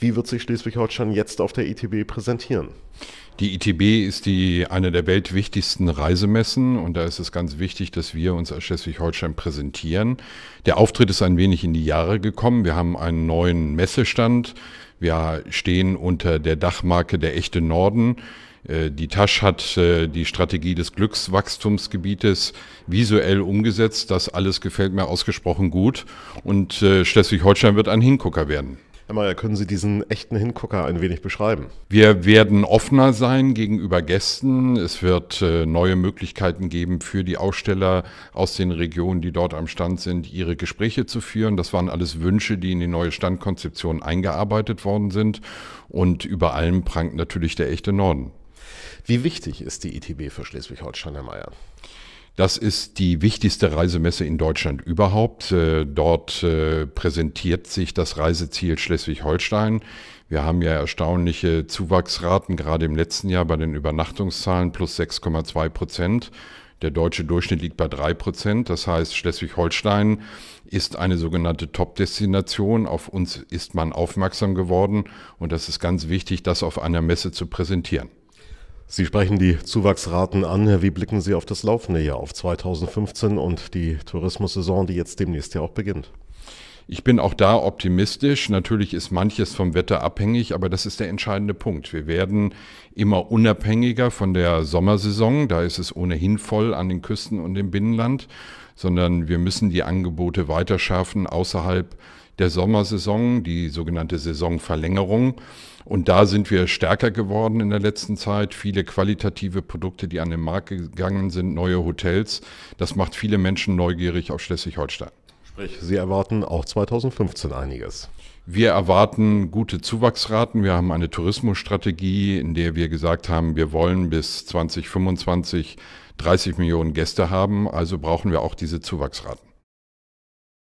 Wie wird sich Schleswig-Holstein jetzt auf der ITB e präsentieren? Die ITB e ist die, eine der weltwichtigsten Reisemessen und da ist es ganz wichtig, dass wir uns als Schleswig-Holstein präsentieren. Der Auftritt ist ein wenig in die Jahre gekommen. Wir haben einen neuen Messestand. Wir stehen unter der Dachmarke der echte Norden. Äh, die Tasch hat äh, die Strategie des Glückswachstumsgebietes visuell umgesetzt. Das alles gefällt mir ausgesprochen gut und äh, Schleswig-Holstein wird ein Hingucker werden. Herr Mayer, können Sie diesen echten Hingucker ein wenig beschreiben? Wir werden offener sein gegenüber Gästen. Es wird äh, neue Möglichkeiten geben für die Aussteller aus den Regionen, die dort am Stand sind, ihre Gespräche zu führen. Das waren alles Wünsche, die in die neue Standkonzeption eingearbeitet worden sind. Und über allem prangt natürlich der echte Norden. Wie wichtig ist die ITB für Schleswig-Holstein, Herr Mayer? Das ist die wichtigste Reisemesse in Deutschland überhaupt. Äh, dort äh, präsentiert sich das Reiseziel Schleswig-Holstein. Wir haben ja erstaunliche Zuwachsraten, gerade im letzten Jahr bei den Übernachtungszahlen plus 6,2 Prozent. Der deutsche Durchschnitt liegt bei drei Prozent. Das heißt, Schleswig-Holstein ist eine sogenannte Top-Destination. Auf uns ist man aufmerksam geworden und das ist ganz wichtig, das auf einer Messe zu präsentieren. Sie sprechen die Zuwachsraten an. Wie blicken Sie auf das laufende Jahr, auf 2015 und die Tourismussaison, die jetzt demnächst ja auch beginnt? Ich bin auch da optimistisch. Natürlich ist manches vom Wetter abhängig, aber das ist der entscheidende Punkt. Wir werden immer unabhängiger von der Sommersaison. Da ist es ohnehin voll an den Küsten und im Binnenland, sondern wir müssen die Angebote weiter schärfen außerhalb der Sommersaison, die sogenannte Saisonverlängerung. Und da sind wir stärker geworden in der letzten Zeit. Viele qualitative Produkte, die an den Markt gegangen sind, neue Hotels. Das macht viele Menschen neugierig auf Schleswig-Holstein. Sprich, Sie erwarten auch 2015 einiges. Wir erwarten gute Zuwachsraten. Wir haben eine Tourismusstrategie, in der wir gesagt haben, wir wollen bis 2025 30 Millionen Gäste haben. Also brauchen wir auch diese Zuwachsraten.